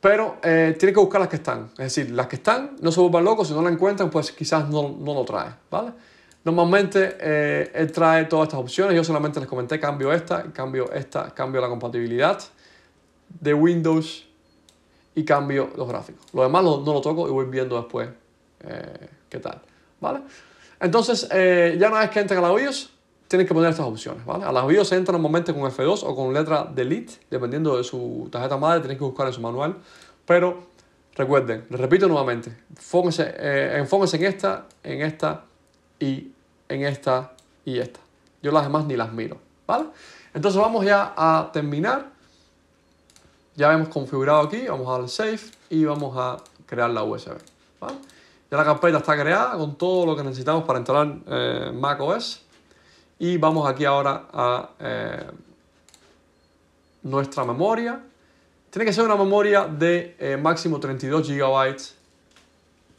Pero eh, tiene que buscar las que están. Es decir, las que están, no se vuelvan locos. Si no la encuentran, pues quizás no, lo trae, ¿vale? Normalmente eh, él trae todas estas opciones. Yo solamente les comenté, cambio esta, cambio esta, cambio la compatibilidad de Windows y cambio los gráficos. Lo demás no, lo toco y voy viendo después eh, qué tal, ¿vale? Entonces, eh, ya una vez que entren a la BIOS, tienen que poner estas opciones, ¿vale? A las BIOS se entra normalmente con F2 o con letra delete, dependiendo de su tarjeta madre, tienes que buscar en su manual, pero recuerden, les repito nuevamente, eh, enfóquense, en esta, en esta y en esta y esta. Yo las demás ni las miro, ¿vale? Entonces vamos ya a terminar. Ya hemos configurado aquí, vamos al save y vamos a crear la USB. ¿vale? Ya la carpeta está creada con todo lo que necesitamos para instalar eh, macOS. Y vamos aquí ahora a eh, nuestra memoria. Tiene que ser una memoria de eh, máximo 32 GB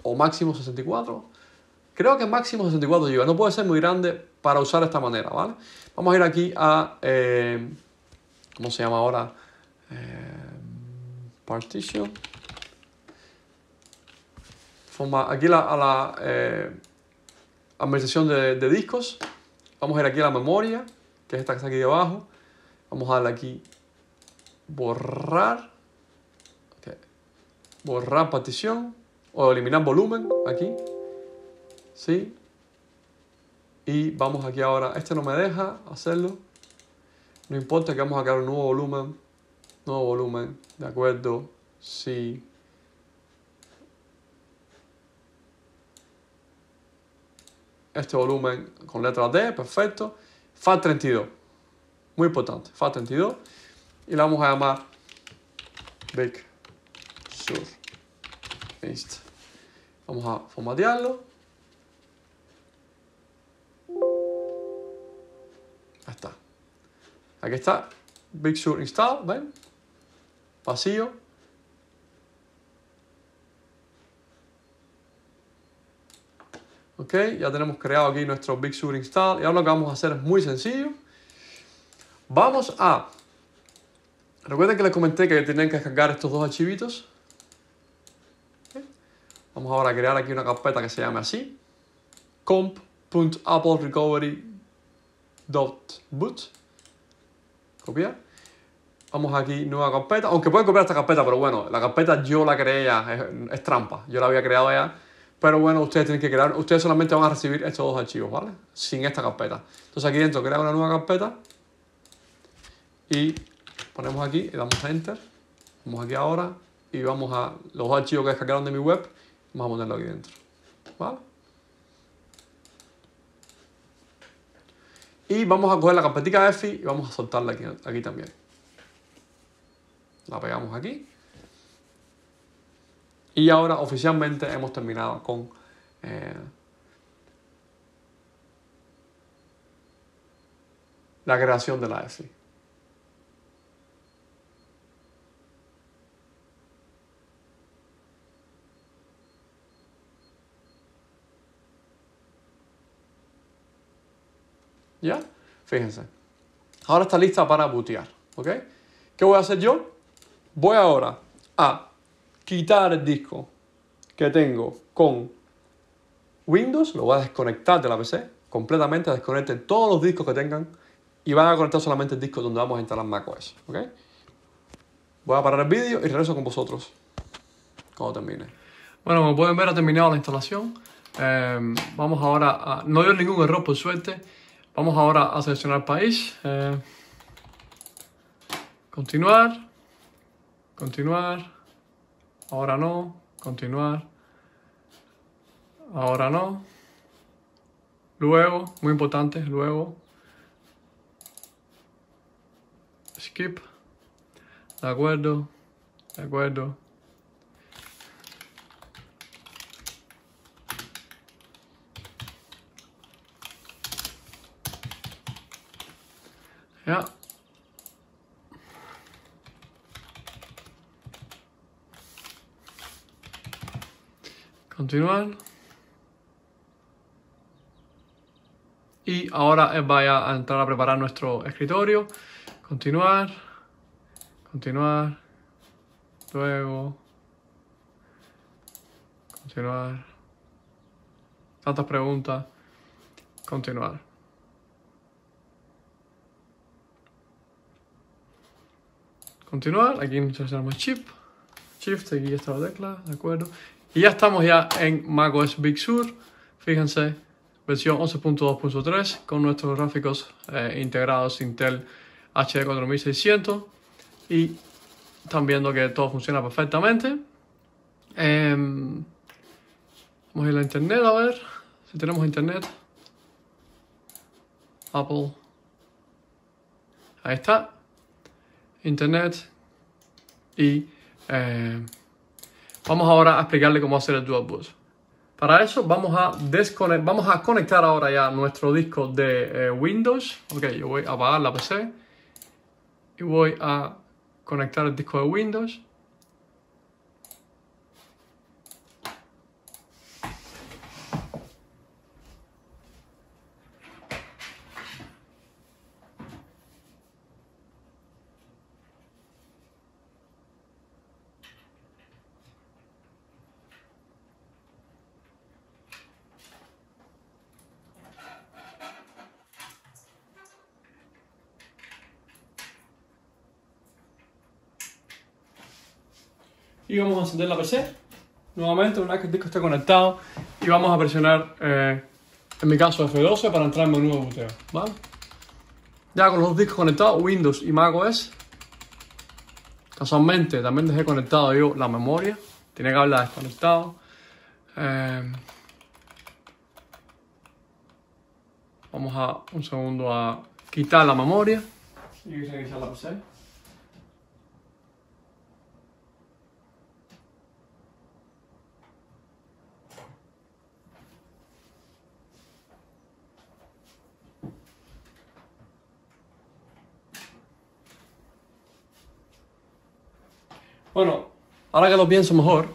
o máximo 64. Creo que máximo 64 GB. No puede ser muy grande para usar de esta manera, ¿vale? Vamos a ir aquí a... Eh, ¿Cómo se llama ahora? partition. Forma, aquí la, a la eh, administración de, discos. Vamos a ir aquí a la memoria, que es esta que está aquí debajo. Vamos a darle aquí borrar. Borrar partición. O eliminar volumen aquí. ¿Sí? Y vamos aquí ahora. Este no me deja hacerlo. No importa que vamos a crear un nuevo volumen Nuevo volumen, ¿de acuerdo? Sí. Este volumen con letra D, perfecto. FAT32, muy importante, FAT32. Y la vamos a llamar Big Sur Inst. Vamos a formatearlo. Ahí está. Aquí está Big Sur install, ¿ven? vacío. Ok, ya tenemos creado aquí nuestro Big Sur install. Y ahora lo que vamos a hacer es muy sencillo. Vamos a... Recuerden que les comenté que tienen que descargar estos dos archivitos. Vamos ahora a crear aquí una carpeta que se llame así. comp.applerecovery.boot. Copiar. Vamos aquí, nueva carpeta. Aunque pueden copiar esta carpeta, pero bueno, la carpeta yo la creé ya, es, trampa. Yo la había creado ya. Pero bueno, ustedes tienen que crear, ustedes solamente van a recibir estos dos archivos, ¿vale? Sin esta carpeta. Entonces aquí dentro crea una nueva carpeta. Y ponemos aquí y damos a Enter. Vamos aquí ahora y vamos a los dos archivos que descargaron de mi web. Vamos a ponerlo aquí dentro, ¿vale? Y vamos a coger la carpetica EFI y vamos a soltarla aquí también. La pegamos aquí. Y ahora oficialmente hemos terminado con... Eh, la creación de la EFI. ¿Ya? Fíjense. Ahora está lista para butear. ¿Ok? ¿Qué voy a hacer yo? Voy ahora a quitar el disco que tengo con Windows, lo voy a desconectar de la PC, completamente Desconecte todos los discos que tengan y van a conectar solamente el disco donde vamos a instalar macOS, Voy a parar el vídeo y regreso con vosotros cuando termine. Bueno, como pueden ver ha terminado la instalación. Em, vamos ahora a... No dio ningún error por suerte. Vamos ahora a seleccionar país. Eh, continuar continuar, ahora no, continuar, ahora no, luego, muy importante, luego, skip, de acuerdo, de acuerdo. Ya, continuar. Y ahora vaya a entrar a preparar nuestro escritorio. Continuar. Continuar. Luego. Continuar. Tantas preguntas. Continuar. Continuar. Aquí seleccionamos chip. Shift, aquí está la tecla, ¿de acuerdo? Y ya estamos ya en macOS Big Sur, fíjense, versión 11.2.3 con nuestros gráficos eh, integrados Intel HD 4600 y están viendo que todo funciona perfectamente. Em, vamos a ir a internet a ver si tenemos internet. Apple. Ahí está. Internet. Y eh, Vamos ahora a explicarle cómo hacer el dual boot. Para eso vamos a, vamos a conectar ahora ya nuestro disco de eh, Windows. Ok, yo voy a apagar la PC y voy a conectar el disco de Windows. vamos a encender la PC. Nuevamente, una vez que el disco esté conectado y vamos a presionar, eh, en mi caso, F12 para entrar en menú nuevo boteo, Ya con los dos discos conectados, Windows y macOS. Casualmente, también dejé conectado yo la memoria. Tiene que haberla desconectado. Eh, vamos a un segundo a quitar la memoria. Ahora que lo pienso mejor,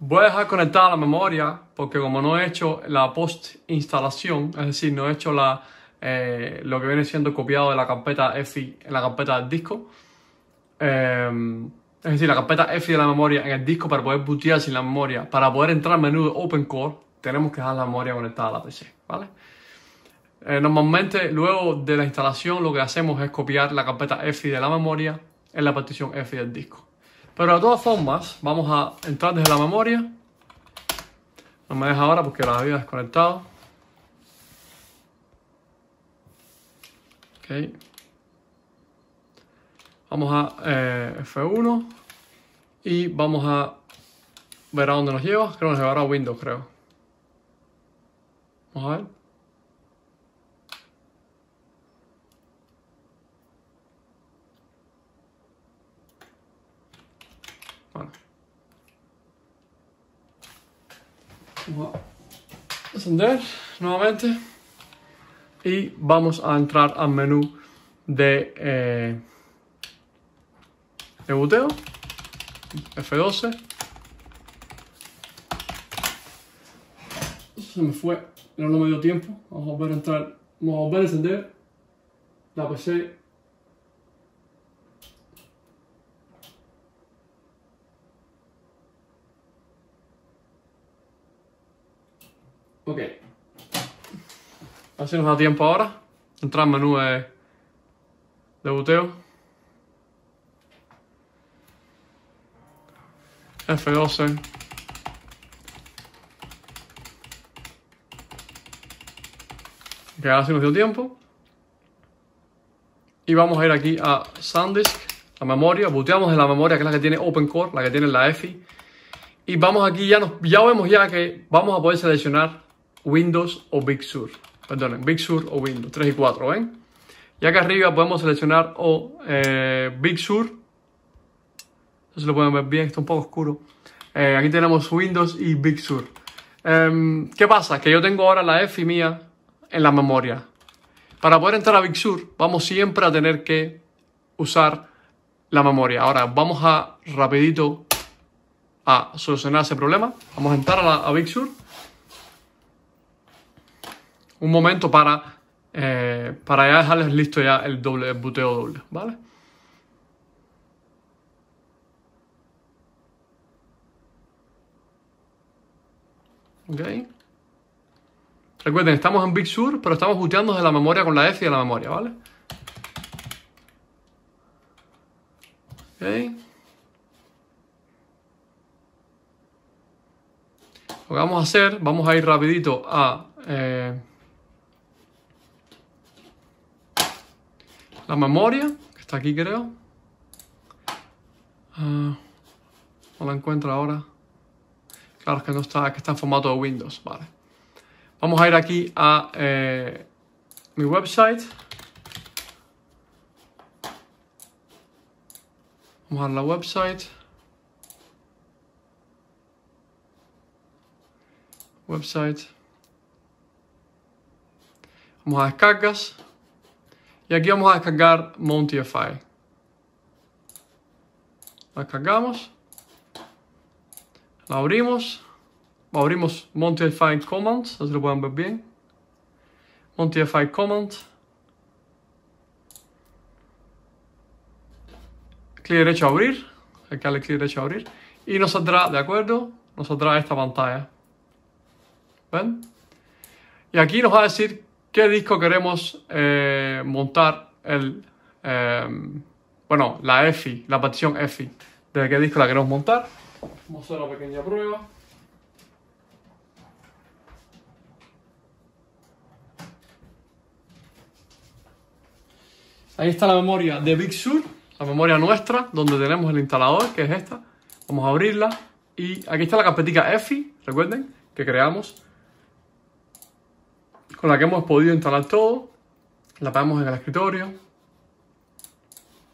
voy a dejar conectada la memoria porque como no he hecho la post instalación, es decir, no he hecho la, eh, lo que viene siendo copiado de la carpeta EFI en la carpeta del disco, em, es decir, la carpeta EFI de la memoria en el disco para poder bootear sin la memoria, para poder entrar al menú open core. tenemos que dejar la memoria conectada a la PC, ¿vale? Eh, normalmente luego de la instalación lo que hacemos es copiar la carpeta EFI de la memoria en la partición EFI del disco. Pero de todas formas, vamos a entrar desde la memoria. No me deja ahora porque la había desconectado. Ok. Vamos a eh, F1 y vamos a ver a dónde nos lleva. Creo que nos llevará a Windows, creo. Vamos a ver. Bueno. Vamos a encender nuevamente. Y vamos a entrar al menú de, eh, de buteo. F12. Se me fue, pero no me dio tiempo. Vamos a volver a entrar, vamos a volver a encender la PC Así nos da tiempo ahora. Entrar en eh, menú de, de F12. Que ahora nos dio tiempo. Y vamos a ir aquí a SanDisk, a memoria. Boteamos en la memoria, que es la que tiene Open Core, la que tiene la EFI. Y vamos aquí, ya, nos, ya vemos ya que vamos a poder seleccionar Windows o Big Sur. Perdonen, Big Sur o Windows 3 y 4, ¿ven? Y acá arriba podemos seleccionar o eh, Big Sur. se lo pueden ver bien, está un poco oscuro. Eh, aquí tenemos Windows y Big Sur. Em, ¿Qué pasa? Que yo tengo ahora la F y mía en la memoria. Para poder entrar a Big Sur, vamos siempre a tener que usar la memoria. Ahora vamos a rapidito a solucionar ese problema. Vamos a entrar a Big Sur un momento para, eh, para ya dejarles listo ya el, doble, el buteo doble, ¿vale? Ok. Recuerden, estamos en Big Sur, pero estamos buteando de la memoria con la F y de la memoria, ¿vale? Lo que vamos a hacer, vamos a ir rapidito a... Eh, la memoria, que está aquí creo. Ah, no la encuentro ahora. Claro, que no está, que está en formato de Windows, vale. Vamos a ir aquí a eh, mi website. Vamos a la website. Website. Vamos a descargas. Y aquí vamos a descargar Mountify. La descargamos. La abrimos. Abrimos Mountify Command, así lo pueden ver bien. Mountify Command. Clic derecho a abrir. Acá le clic derecho a abrir. Y nos saldrá, de acuerdo, nos saldrá esta pantalla. ¿Ven? Y aquí nos va a decir qué disco queremos eh, montar el, eh, bueno, la EFI, la partición EFI. ¿De qué disco la queremos montar? Vamos a hacer una pequeña prueba. Ahí está la memoria de Big Sur, la memoria nuestra, donde tenemos el instalador, que es esta. Vamos a abrirla. Y aquí está la carpetica EFI, recuerden, que creamos con la que hemos podido instalar todo. La pegamos en el escritorio.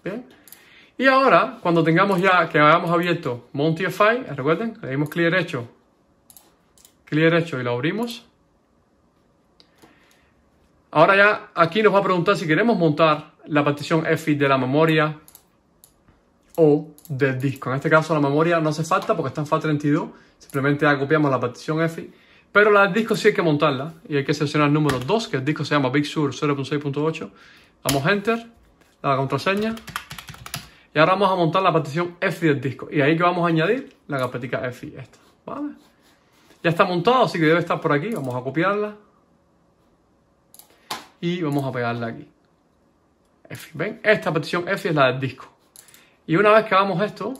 Bien. Y ahora, cuando tengamos ya que hayamos abierto Montify, recuerden, le dimos clic derecho, clic derecho y lo abrimos. Ahora ya aquí nos va a preguntar si queremos montar la partición EFI de la memoria o del disco. En este caso la memoria no hace falta porque está en FAT32, simplemente copiamos la partición EFI pero la disco sí hay que montarla y hay que seleccionar el número 2, que el disco se llama Big Sur 0.6.8. Damos Enter, la contraseña. Y ahora vamos a montar la partición F del disco. Y ahí que vamos a añadir la carpetica EFI esta. ¿Vale? Ya está montado, así que debe estar por aquí. Vamos a copiarla. Y vamos a pegarla aquí. EFI ¿ven? Esta partición F es la del disco. Y una vez que hagamos esto,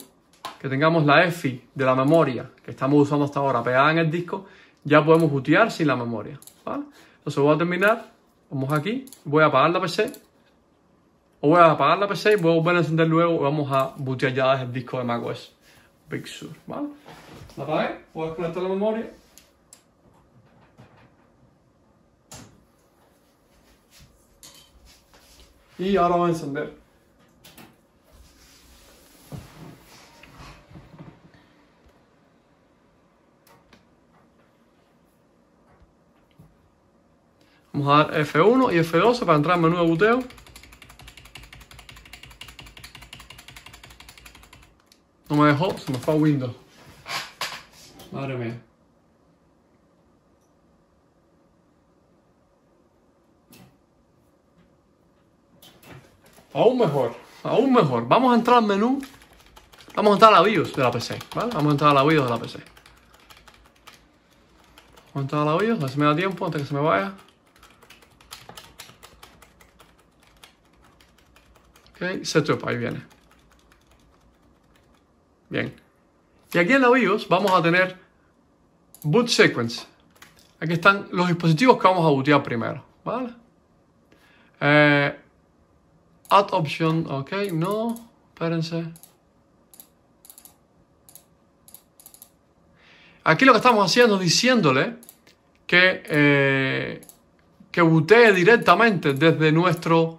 que tengamos la EFI de la memoria que estamos usando hasta ahora pegada en el disco, ya podemos butear sin la memoria. Entonces voy a terminar, vamos aquí, voy a apagar la PC, o voy a apagar la PC y voy a encender luego vamos a bootear ya el disco de macOS Big La voy a desconectar la memoria. Y ahora voy a encender. Vamos a dar F1 y F12 para entrar al menú de buteo. No me dejó, se me fue a Windows. Madre mía. Aún mejor, aún mejor. Vamos a entrar al menú. Vamos a entrar a la BIOS de la PC, ¿vale? Vamos a entrar a la BIOS de la PC. Vamos a entrar a la BIOS, a ver si me da tiempo antes que se me vaya. Ok, setup, ahí viene. Bien. Y aquí en la BIOS vamos a tener boot sequence. Aquí están los dispositivos que vamos a bootear primero, ¿vale? Eh, add option, ok, no, espérense. Aquí lo que estamos haciendo es diciéndole que, eh, que bootee directamente desde nuestro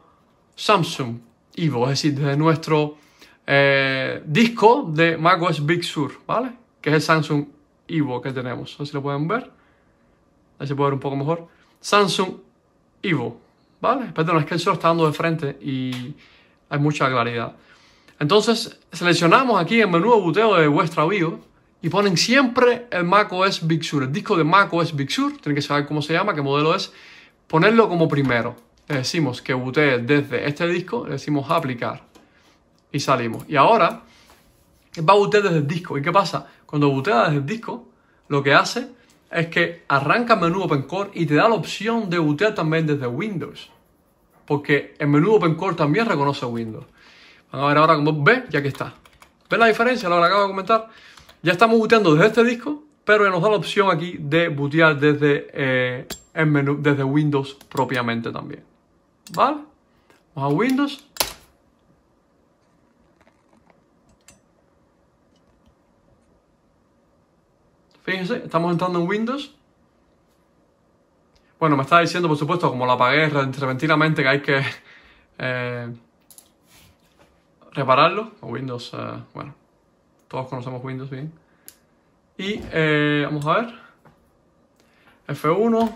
Samsung Ivo es decir desde nuestro eh, disco de macOS Big Sur, ¿vale? Que es el Samsung Evo que tenemos. No si lo pueden ver. Ahí se puede ver un poco mejor. Samsung Evo, ¿vale? Perdón, es que el sol está dando de frente y hay mucha claridad. Entonces, seleccionamos aquí el menú de de vuestra bio y ponen siempre el macOS Big Sur, el disco de macOS Big Sur. Tienen que saber cómo se llama, qué modelo es. Ponerlo como primero le decimos que butee desde este disco, le decimos aplicar y salimos. Y ahora va a butear desde el disco. ¿Y qué pasa? Cuando butea desde el disco, lo que hace es que arranca el menú OpenCore y te da la opción de butear también desde Windows. Porque el menú OpenCore también reconoce Windows. a ver ahora cómo ve, ya que está. ¿Ves la diferencia? Lo que acabo de comentar. Ya estamos booteando desde este disco, pero nos da la opción aquí de butear desde, eh, el menú, desde Windows propiamente también. ¿Vale? Vamos a Windows. Fíjense, estamos entrando en Windows. Bueno, me está diciendo, por supuesto, como la apagué repentinamente, que hay que eh, repararlo. Windows, eh, bueno, todos conocemos Windows bien. Y eh, vamos a ver. F1.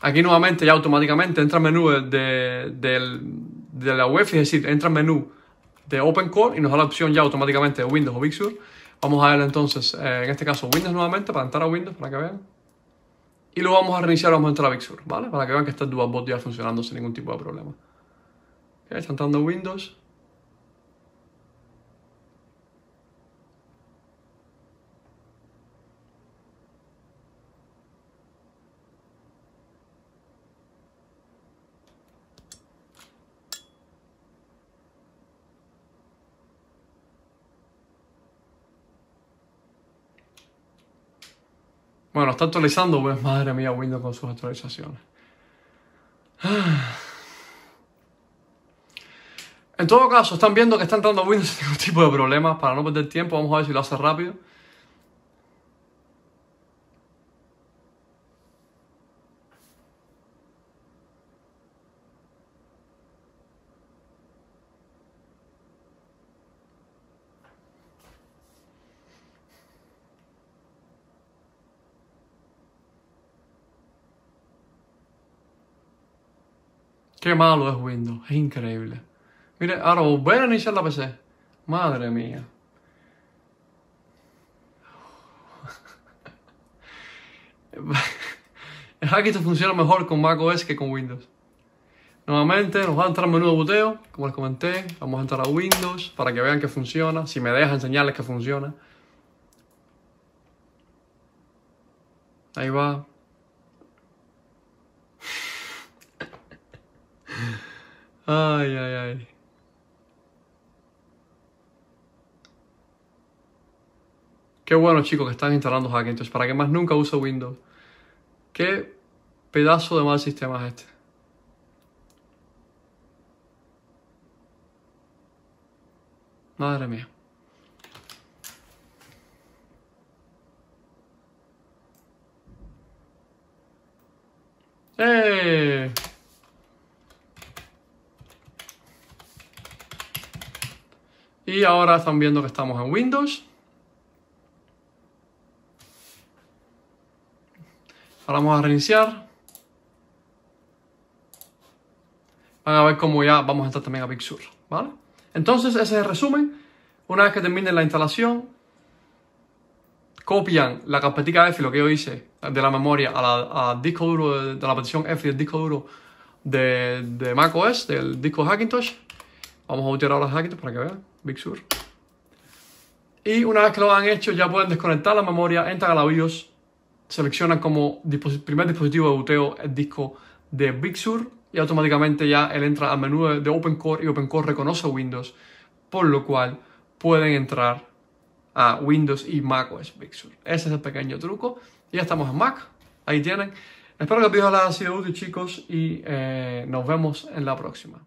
Aquí nuevamente ya automáticamente entra el menú de, la web, es decir, entra el menú de Open Core y nos da la opción ya automáticamente de Windows o Big Vamos a ver entonces, eh, en este caso, Windows nuevamente para entrar a Windows, para que vean. Y luego vamos a reiniciar, vamos a entrar a Big ¿vale? Para que vean que está el bot ya funcionando sin ningún tipo de problema. Okay, está entrando Windows. Bueno, está actualizando, pues madre mía, Windows con sus actualizaciones. Ah. En todo caso, están viendo que está entrando Windows sin ningún tipo de problemas. Para no perder tiempo, vamos a ver si lo hace rápido. Qué malo es Windows, es increíble. Mire, ahora volver a iniciar la PC. Madre mía. El hacking funciona mejor con macOS que con Windows. Nuevamente nos va a entrar al menú de boteo, como les comenté. Vamos a entrar a Windows para que vean que funciona. Si me dejan enseñarles que funciona. Ahí va. Ay, ay, ay. Qué bueno, chicos, que están instalando Entonces para que más nunca uso Windows. Qué pedazo de mal sistema es este. Madre mía. ¡Eh! Y ahora están viendo que estamos en Windows. Ahora vamos a reiniciar. Van a ver cómo ya vamos a entrar también a Big Sur, ¿vale? Entonces ese es el resumen. Una vez que terminen la instalación, copian la carpetica F, lo que yo hice, de la memoria a la, disco duro, de, la partición EFI del disco duro de, de macOS, del disco Hackintosh. Vamos a utilizar ahora Hackintosh para que vean. Big Sur. Y una vez que lo han hecho, ya pueden desconectar la memoria, entran a la BIOS, seleccionan como primer dispositivo de boteo el disco de Big Sur y automáticamente ya él entra al menú de OpenCore y OpenCore reconoce Windows, por lo cual pueden entrar a Windows y macOS Big Sur. Ese es el pequeño truco. Y ya estamos en Mac, ahí tienen. Espero que el video les haya sido útil chicos y eh, nos vemos en la próxima.